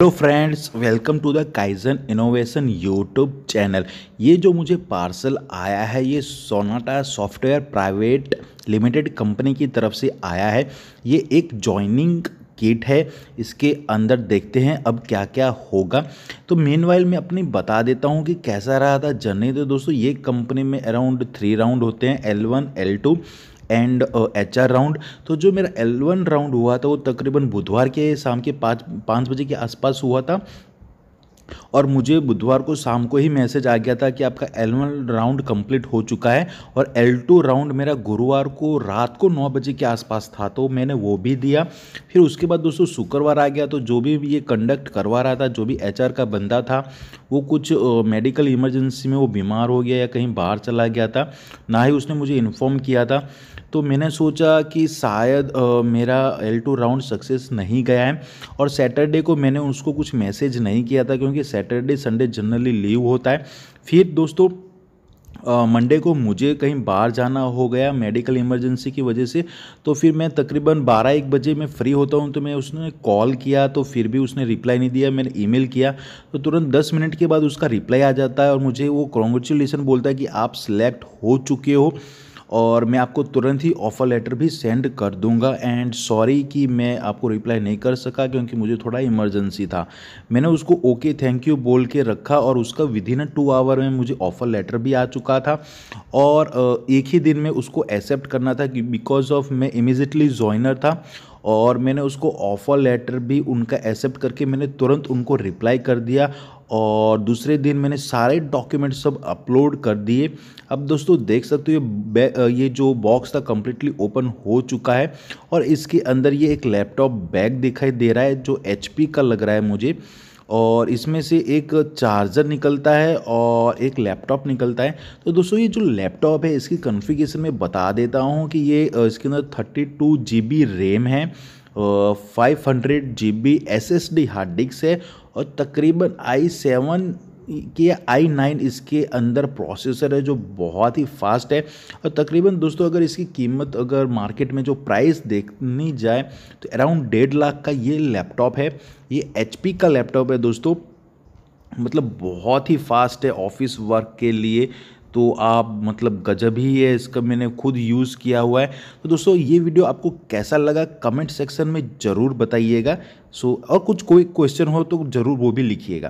hello friends welcome to the Kaizen Innovation YouTube channel ये जो मुझे पार्सल आया है ये Sonata Software Private Limited company की तरफ से आया है ये एक जॉइनिंग किट है इसके अंदर देखते हैं अब क्या क्या होगा तो मेन वाइल मैं अपनी बता देता हूँ कि कैसा रहा था जर्नी तो दोस्तों ये कंपनी में अराउंड थ्री राउंड होते हैं L one L two and H R round तो जो मेरा एल वन राउंड हुआ था वो तकरीबन बुधवार के शाम के पाँच पाँच बजे के आसपास हुआ था और मुझे बुधवार को शाम को ही मैसेज आ गया था कि आपका एल वन राउंड कंप्लीट हो चुका है और एल टू राउंड मेरा गुरुवार को रात को नौ बजे के आसपास था तो मैंने वो भी दिया फिर उसके बाद दोस्तों शुक्रवार आ गया तो जो भी ये कंडक्ट करवा रहा था जो भी एच का बंदा था वो कुछ मेडिकल इमरजेंसी में वो बीमार हो गया या कहीं बाहर चला गया था ना ही उसने मुझे इन्फॉर्म किया था तो मैंने सोचा कि शायद uh, मेरा एल टू राउंड सक्सेस नहीं गया है और सैटरडे को मैंने उसको कुछ मैसेज नहीं किया था क्योंकि क्योंकि सैटरडे संडे जनरली लीव होता है फिर दोस्तों मंडे को मुझे कहीं बाहर जाना हो गया मेडिकल इमरजेंसी की वजह से तो फिर मैं तकरीबन बारह एक बजे मैं फ्री होता हूं तो मैं उसने कॉल किया तो फिर भी उसने रिप्लाई नहीं दिया मैंने ईमेल किया तो तुरंत दस मिनट के बाद उसका रिप्लाई आ जाता है और मुझे वो कॉन्ग्रेचुलेसन बोलता है कि आप सिलेक्ट हो चुके हो और मैं आपको तुरंत ही ऑफ़र लेटर भी सेंड कर दूंगा एंड सॉरी कि मैं आपको रिप्लाई नहीं कर सका क्योंकि मुझे थोड़ा इमरजेंसी था मैंने उसको ओके थैंक यू बोल के रखा और उसका विद इन टू आवर में मुझे ऑफ़र लेटर भी आ चुका था और एक ही दिन में उसको एक्सेप्ट करना था कि बिकॉज ऑफ मैं इमिजिएटली ज्वाइनर था और मैंने उसको ऑफ़र लेटर भी उनका एक्सेप्ट करके मैंने तुरंत उनको रिप्लाई कर दिया और दूसरे दिन मैंने सारे डॉक्यूमेंट सब अपलोड कर दिए अब दोस्तों देख सकते हो ये ये जो बॉक्स था कम्प्लीटली ओपन हो चुका है और इसके अंदर ये एक लैपटॉप बैग दिखाई दे रहा है जो एच का लग रहा है मुझे और इसमें से एक चार्जर निकलता है और एक लैपटॉप निकलता है तो दोस्तों ये जो लैपटॉप है इसकी कन्फिगेशन में बता देता हूँ कि ये इसके अंदर thirty two G B RAM है five hundred G B S S D hard disk है और तकरीबन आई सेवन के आई नाइन इसके अंदर प्रोसेसर है जो बहुत ही फास्ट है और तकरीबन दोस्तों अगर इसकी कीमत अगर मार्केट में जो प्राइस देखनी जाए तो अराउंड डेढ़ लाख का ये लैपटॉप है ये एच का लैपटॉप है दोस्तों मतलब बहुत ही फास्ट है ऑफिस वर्क के लिए तो आप मतलब गजब ही है इसका मैंने खुद यूज़ किया हुआ है तो दोस्तों ये वीडियो आपको कैसा लगा कमेंट सेक्शन में ज़रूर बताइएगा सो और कुछ कोई क्वेश्चन हो तो ज़रूर वो भी लिखिएगा